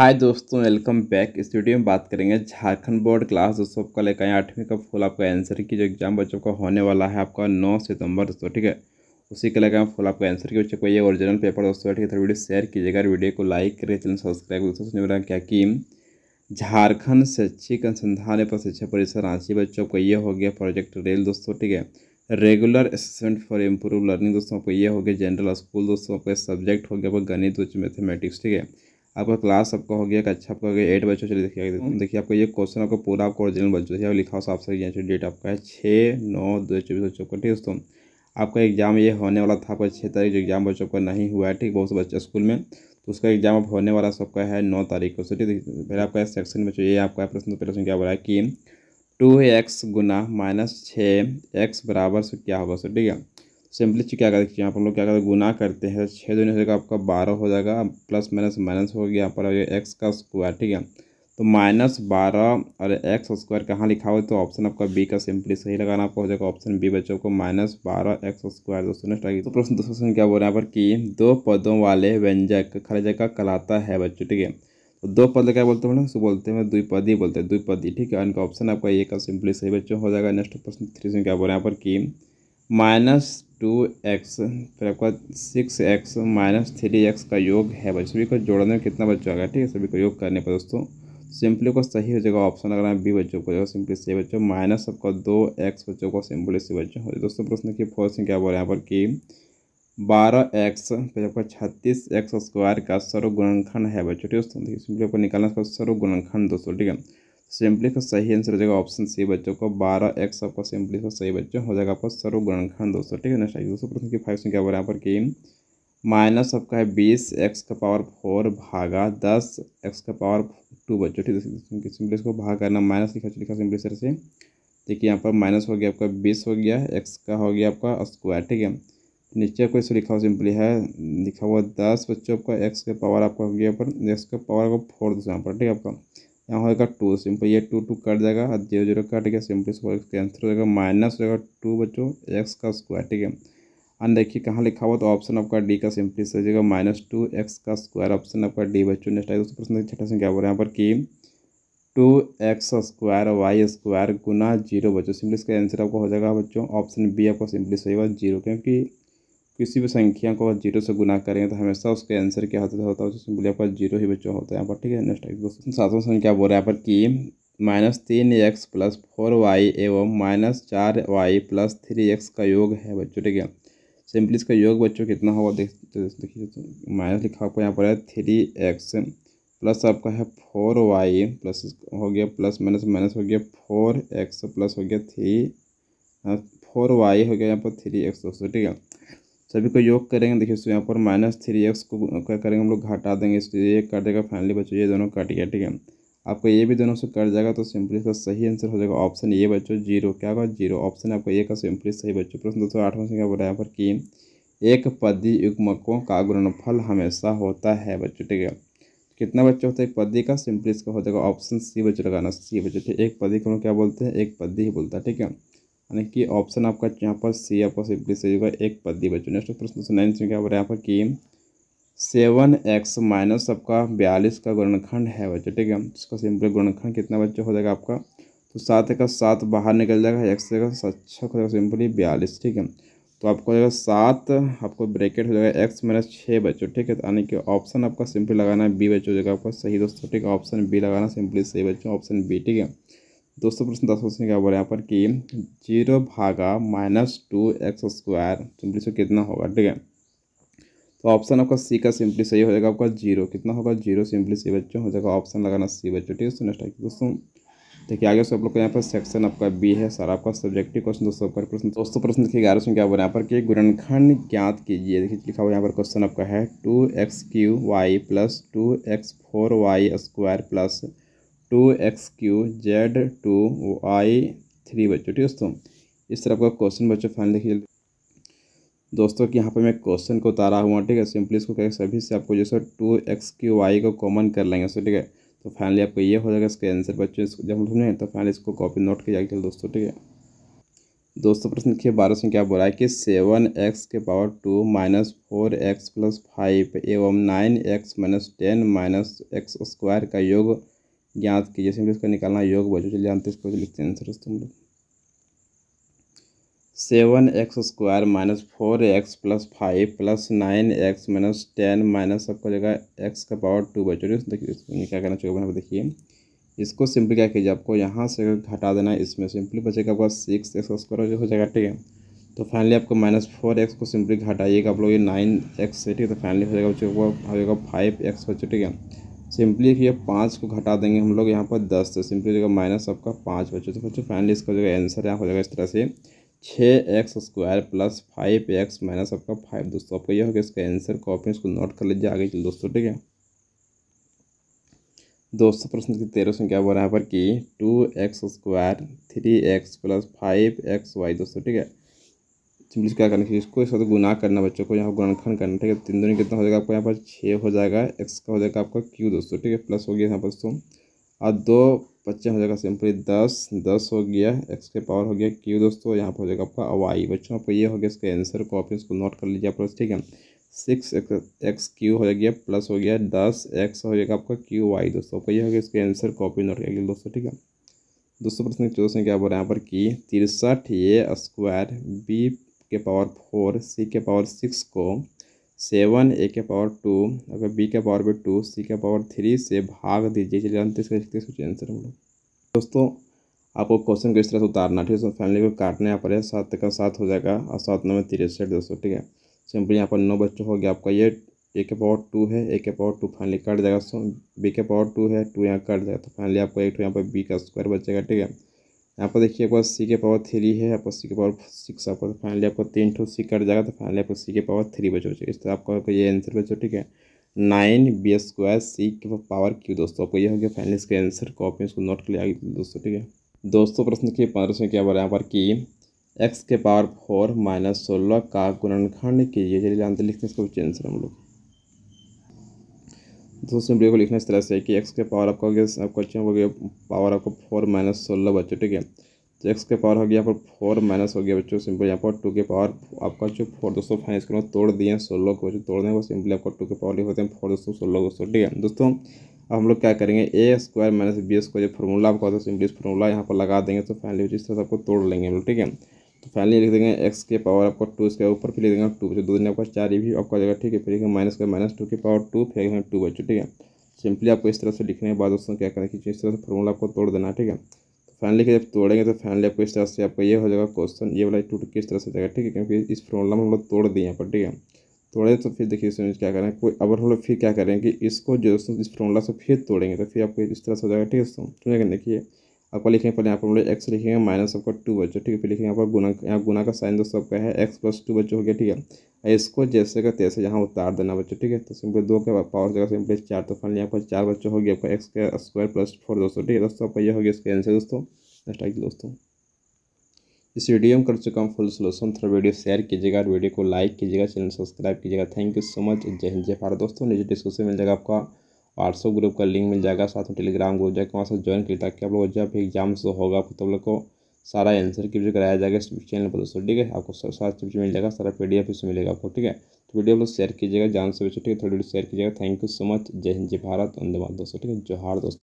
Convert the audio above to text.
हाय दोस्तों welcome back इस video में बात करेंगे झारखंड बोर्ड क्लास दोस्तों आपका लेकर आए आठवीं का फुल आपका आंसर की जो एग्जाम बच्चों का होने वाला है आपका नौ सितंबर दोस्तों ठीक है उसी के लेकर फुल आपका आंसर की बच्चों को ये ओरिजिनल पेपर दोस्तों ठीक है वीडियो शेयर कीजिएगा वीडियो को लाइक करिए चैनल सब्सक्राइब दोस्तों क्या कि झारखंड शैक्षिक अनुसंधान एवं शिक्षा परिषद रांची बच्चों को ये हो गया प्रोजेक्ट रेल दोस्तों ठीक है regular assessment for improve learning दोस्तों को ये हो गया जनरल स्कूल दोस्तों को सब्जेक्ट हो गया गणित उच्च मैथमेटिक्स ठीक है आपका क्लास आपका हो गया अच्छा आपका हो गया एट बच्चों चलिए देखिए देखिए आपका ये क्वेश्चन आपको पूरा आपको ओरिजिनल बच्चों देखिए लिखा हो साफ सही डेट आपका है छः नौ दो हज़ार चौबीस बच्चों को ठीक है दोस्तों आपका एग्जाम ये होने वाला था आपका छः तारीख जो एग्जाम बच्चों का नहीं हुआ है ठीक बहुत से बच्चे स्कूल में तो उसका एग्जाम अब होने वाला सबका है नौ तारीख को सो ठीक पहले आपका सेक्शन बच्चों ये आपका प्रश्न प्रश्न क्या बोला है कि टू एक्स गुना माइनस छः एक्स बराबर से क्या होगा सर ठीक है सिंपली क्या करते हैं यहाँ पर हम लोग क्या करते हैं गुना करते हैं छः दोनों से आपका बारह हो जाएगा प्लस माइनस माइनस हो गया यहाँ पर एक्स का स्क्वायर ठीक है तो माइनस बारह और एक्स स्क्वायर कहाँ लिखा हुआ है तो ऑप्शन आपका बी का सिंपली सही लगाना आपको हो जाएगा ऑप्शन बी बच्चों को माइनस बारह एक्स स्क्वायर दोस्तों ने आगे तो प्रश्न दोस्तों क्या बोल रहे हैं यहाँ पर कि दो पदों वाले व्यंजक खड़े जगह कलाता है बच्चों ठीक है तो दो पद क्या बोलते हैं ना उसको बोलते हैं पद ही बोलते हैं द्विपदी ठीक है इनका ऑप्शन आपका ए का सिंपली सही बच्चों हो जाएगा नेक्स्ट प्रश्न थ्री से क्या बोल रहे हैं यहाँ पर कि माइनस टू एक्स फिर आपके आपका six x minus three x का योग है भाई सभी को जोड़ने में कितना बच्चों आ ठीक है सभी को योग करने पर दोस्तों सिंपली को सही हो जाएगा ऑप्शन अगर बी बच्चों को सिंपली से बच्चों माइनस आपका दो एक्स बच्चों को सिंपली सी बच्चों हो दोस्तों प्रश्न की फोर्थ क्या बोल रहे हैं यहाँ पर कि बारह एक्स फिर आपका छत्तीस एक्स स्क्वायर का सर्व गुणनखंड है बच्चों ठीक दोस्तों सिंपली आपको निकालना सर्व गुणनखंड दोस्तों ठीक है सिंपली का सही आंसर हो जाएगा ऑप्शन सी बच्चों को बारह एक्स आपका सिंपली का सही बच्चों हो जाएगा आपका सर्वगुणनखंड दोस्तों ठीक है नेक्स्ट दोस्तों प्रश्न की फाइव में क्या यहाँ पर कि माइनस आपका है बीस एक्स का पावर फोर भागा दस एक्स का पावर टू बच्चों ठीक है सिंपली इसको भाग करना माइनस लिखा लिखा सिंपली सर से देखिए यहाँ पर माइनस हो गया आपका बीस हो गया एक्स का हो गया आपका स्क्वायर ठीक है नीचे आपको इसको लिखा हुआ सिंपली है लिखा हुआ दस बच्चों आपका एक्स का पावर आपका हो गया पर एक्स का पावर आपको फोर दूसरा यहाँ पर ठीक है आपका यहाँ होगा टू सिंपल ये टू टू कट जाएगा और जीरो जीरो कट गया सिंपल इसको कैंसिल हो जाएगा माइनस हो जाएगा टू बच्चों एक्स का स्क्वायर ठीक है एंड देखिए कहाँ लिखा हुआ तो ऑप्शन आपका डी का सिंपली से जाएगा माइनस टू एक्स का स्क्वायर ऑप्शन आपका डी बच्चों नेक्स्ट आएगा प्रश्न छठा संख्या बोल रहे हैं यहाँ पर कि two x square y square गुना जीरो बच्चों सिंपली इसका आंसर आपका हो जाएगा बच्चों ऑप्शन बी आपका सिंपली सही होगा जीरो क्योंकि किसी भी संख्या को जीरो से गुना करेंगे तो हमेशा उसके आंसर क्या होता होता है जिसमें बोलिए आपका जीरो ही बच्चों होता है यहाँ पर ठीक है नेक्स्ट क्वेश्चन सातवां संख्या बोल रहा है यहाँ पर कि माइनस तीन एक्स प्लस फोर वाई एवं माइनस चार वाई प्लस थ्री एक्स का योग है बच्चों ठीक है सिंपली इसका योग बच्चों कितना होगा देख देखिए तो माइनस लिखा आपको यहाँ पर है थ्री एक्स प्लस आपका है फोर वाई प्लस हो गया प्लस माइनस माइनस हो गया फोर एक्स प्लस हो गया थ्री फोर वाई हो गया यहाँ पर थ्री एक्स दोस्तों ठीक है सभी को योग करेंगे देखिए इसमें यहाँ पर माइनस थ्री एक्स को क्या करेंगे हम लोग घटा देंगे इसको ये कर देगा फाइनली बच्चों ये दोनों कट गया ठीक है आपको ये भी दोनों से कट जाएगा तो सिंपली इसका सही आंसर हो जाएगा ऑप्शन ए बच्चों जीरो क्या होगा जीरो ऑप्शन आपको ए का सिंपली सही बच्चों प्रश्न दो सौ आठवां से क्या बोला यहाँ पर कि एक पदी युग्मकों का गुणनफल हमेशा होता है बच्चों ठीक है कितना बच्चा होता है एक पदी का सिंपली इसका हो जाएगा ऑप्शन सी बच्चों लगाना सी बच्चों ठीक एक पदी को हम क्या बोलते हैं एक पदी ही बोलता है ठीक है यानी कि ऑप्शन आपका यहाँ पर सी आपका सिंपली सही होगा एक पद दी बच्चों नेक्स्ट प्रश्न नाइन से क्या बोल रहा है यहाँ पर कि सेवन एक्स माइनस आपका बयालीस का गुणनखंड है बच्चों ठीक है इसका सिंपली गुणनखंड कितना बच्चा हो जाएगा आपका तो सात का सात बाहर निकल जाएगा एक्स का अच्छा हो जाएगा सिंपली बयालीस ठीक है तो आपको हो जाएगा सात आपको ब्रैकेट हो जाएगा एक्स माइनस छः बच्चों ठीक है यानी कि ऑप्शन आपका सिंपली लगाना है बी बच्चों हो जाएगा आपका सही दोस्तों तो ठीक है ऑप्शन बी लगाना सिंपली सही बच्चों ऑप्शन बी ठीक है दोस्तों प्रश्न दस क्वेश्चन क्या बोला यहाँ पर कि जीरो भागा minus two x square simply से कितना होगा ठीक है तो ऑप्शन आपका सी का सिंपली सही हो जाएगा आपका जीरो कितना होगा जीरो सिंपली सी बच्चों हो जाएगा ऑप्शन लगाना सी बच्चों ठीक है सो नेक्स्ट दोस्तों देखिए आगे सब लोग का यहाँ पर सेक्शन आपका बी है सर आपका सब्जेक्टिव क्वेश्चन दोस्तों आपका प्रश्न दोस्तों प्रश्न देखिए ग्यारह सौ क्या बोला यहाँ पर कि गुणनखंड ज्ञात कीजिए देखिए लिखा हुआ यहाँ पर क्वेश्चन आपका है two x q y plus two x four y square plus two x q z two i three बच्चों ठीक है दोस्तों इस तरह का क्वेश्चन बच्चों फाइनल देखिए दोस्तों कि यहाँ पर मैं क्वेश्चन को उतारा हुआ ठीक है सिंपली इसको क्या सभी से आपको जैसे टू एक्स क्यू वाई को कॉमन कर लेंगे सो ठीक है तो फाइनली आपको ये हो जाएगा इसका आंसर बच्चों इसको जब हम ढूंढें तो फाइनली इसको कॉपी नोट किया जाएगा दोस्तों ठीक है दोस्तों प्रश्न देखिए बारह सौ क्या बोला है कि सेवन एक्स के power two minus four x plus five एवं nine x minus ten minus x square का योग ज्ञात कीजिए सिंपली इसका निकालना योग बचो चलिए जानते इसको लिखते हैं आंसर दोस्तों लोग seven x square minus four x plus five plus nine x minus ten minus सबको जगह एक्स का पावर टू बचो देखिए क्या करना चाहिए यहाँ देखिए इसको सिंपली क्या कीजिए आपको यहाँ से घटा देना है इसमें सिंपली बचेगा आपका सिक्स एक्स स्क्वायर हो जाएगा ठीक है तो फाइनली आपको माइनस फोर एक्स को सिंपली घटाइएगा आप लोग ये नाइन एक्स है ठीक है तो फाइनली हो जाएगा बच्चे हो जाएगा फाइव एक्स बच्चे ठीक है सिंपली ये पाँच को घटा देंगे हम लोग यहाँ पर दस तो सिंपली जगह माइनस आपका पाँच बच्चों तो बच्चों फाइनली इसका जो आंसर यहाँ हो जाएगा इस तरह से छः x square plus five x minus आपका फाइव दोस्तों आपका यह होगा इसका आंसर कॉपी इसको नोट कर लीजिए आगे चलो दोस्तों ठीक है दोस्तों प्रश्न की तेरह सौ क्या बोल रहा है यहाँ पर कि two x square three x plus five x y दोस्तों ठीक है सिंपली क्या करना चाहिए इसको इस तो गुना करना बच्चों को यहाँ गुणनखंड करना ठीक है तीन दोनों कितना हो जाएगा आपको यहाँ पर छः हो जाएगा एक्स का हो जाएगा आपका क्यू दोस्तों ठीक है प्लस हो गया यहाँ पर दोस्तों और दो बच्चे हो जाएगा सिंपली दस दस हो गया एक्स के पावर हो गया क्यू दोस्तों यहाँ पर हो जाएगा आपका वाई बच्चों आपको ये हो गया इसका आंसर कॉपी इसको नोट कर लीजिए आप ठीक है सिक्स एक्स क्यू हो जाएगा प्लस हो गया दस एक्स हो जाएगा आपका क्यू वाई दोस्तों आपको ये हो गया इसका आंसर कॉपी नोट कर दोस्तों ठीक है दोस्तों प्रश्न चौदह क्या बोल रहे हैं यहाँ पर कि तिरसठ ए स्क्वायर बी के पावर फोर सी के पावर सिक्स को सेवन ए के पावर टू अगर बी के पावर पे टू सी के पावर थ्री से भाग दीजिए चलिए अंत आंसर हम लोग दोस्तों आपको क्वेश्चन को इस तरह से उतारना ठीक है फैमिली को काटने यहाँ पर सात का सात हो जाएगा और सात नौ में तिरसठ दोस्तों ठीक है सिंपली यहाँ पर नौ बच्चों हो गया आपका ये ए के पावर टू है ए के पावर टू फाइनली कट जाएगा सो बी के पावर टू है टू यहाँ कट जाएगा तो फाइनली आपको एक यहाँ पर बी का स्क्वायर बचेगा ठीक है यहाँ पर देखिए पास सी के पावर थ्री है आपका सी के पावर सिक्स आपको फाइनली आपको तीन टू सी कट जाएगा तो फाइनली आपको सी के पावर थ्री बचो इस तरह आपका ये आंसर बचो ठीक है नाइन बी स्क्वायर सी के पावर क्यू दोस्तों आपको ये हो गया फाइनली इसका आंसर कॉपी इसको नोट कर लिया दोस्तों ठीक है दोस्तों प्रश्न के पंद्रह सौ क्या हैं यहाँ पर कि एक्स के पावर फोर माइनस सोलह का गुणनखंड कीजिए चलिए जानते लिखते हैं इसका आंसर हम लोग दोस्तों वीडियो को लिखना इस तरह से है कि एक्स के पावर आपका हो गया आपका अच्छा हो गया पावर आपको फोर माइनस सोलह बच्चों ठीक है तो एक्स के पावर हो गया यहाँ पर फोर माइनस हो गया बच्चों सिंपल यहाँ पर टू के पावर आपका जो फोर दोस्तों फाइनल करो तोड़ दिए सोलह को तोड़ने को सिंपली आपको टू के पावर लिख होते हैं फोर दोस्तों सोलह दोस्तों ठीक है दोस्तों अब हम लोग क्या करेंगे a square minus b square जो फॉर्मूला आपका होता है सिंपली इस फॉर्मूला यहाँ पर लगा देंगे तो फाइनली इस तरह से आपको तोड़ लेंगे हम लोग ठीक है तो फाइनली लिख देंगे एक्स के पावर आपको टू इसके ऊपर फिर लिख देंगे टू बच्चों दो दिन आपका चार ई भी आ जाएगा ठीक है फिर लिखेंगे माइनस का माइनस टू के पावर टू फिर लिखेंगे टू बच्चों ठीक है सिंपली आपको इस तरह से लिखने के बाद दोस्तों क्या करना कि इस तरह से फॉर्मूला आपको तोड़ देना ठीक है तो फाइनली के जब तोड़ेंगे तो फाइनली आपको इस तरह से आपका ये हो जाएगा क्वेश्चन ये वाला टूट के इस तरह से जाएगा ठीक है क्योंकि इस फॉर्मूला में हम लोग तोड़ दिए यहाँ पर ठीक है तोड़े तो फिर देखिए इसमें क्या करें कोई अब हम लोग फिर क्या करेंगे कि इसको जो दोस्तों इस फॉर्मूला से फिर तोड़ेंगे तो फिर आपको इस तरह से हो जाएगा ठीक है दोस्तों देखिए आपका लिखेंगे पहले यहाँ पर हम लोग एक्स लिखेंगे माइनस आपका टू बच्चों ठीक है फिर लिखेंगे यहाँ पर गुना यहाँ गुना का साइन दोस्तों आपका है एक्स प्लस टू बच्चों हो गया ठीक है इसको जैसे का तैसे यहाँ उतार देना बच्चों ठीक है तो सिंपल दो के पावर जगह सिंपल चार तो फाइनल यहाँ पर चार बच्चों हो गया आपका एक्स का स्क्वायर प्लस फोर दोस्तों ठीक है दोस्तों आपका यह हो गया इसका आंसर दोस्तों दोस्तों इस वीडियो में कर चुका हूँ फुल सोल्यूशन थोड़ा वीडियो शेयर कीजिएगा वीडियो को लाइक कीजिएगा चैनल सब्सक्राइब कीजिएगा थैंक यू सो मच जय हिंद जय भारत दोस्तों नीचे डिस्क्रिप्शन मिल जाएगा आपका व्हाट्सअप ग्रुप का लिंक मिल जाएगा साथ में टेलीग्राम ग्रुप जाकर वहाँ से ज्वाइन करिए ताकि आप लोग जब एग्जाम से होगा आपको तब लोग को सारा आंसर क्लियर कराया जाएगा इस चैनल पर दोस्तों ठीक है आपको सारा चीज़ मिल जाएगा सारा पी डी इसमें मिलेगा आपको ठीक है तो वीडियो लोग शेयर कीजिएगा जान से बच्चों ठीक है थोड़ी वीडियो शेयर कीजिएगा थैंक यू सो मच जय हिंद जय भारत वंदे मात दोस्तों ठीक है जोहार दोस्तों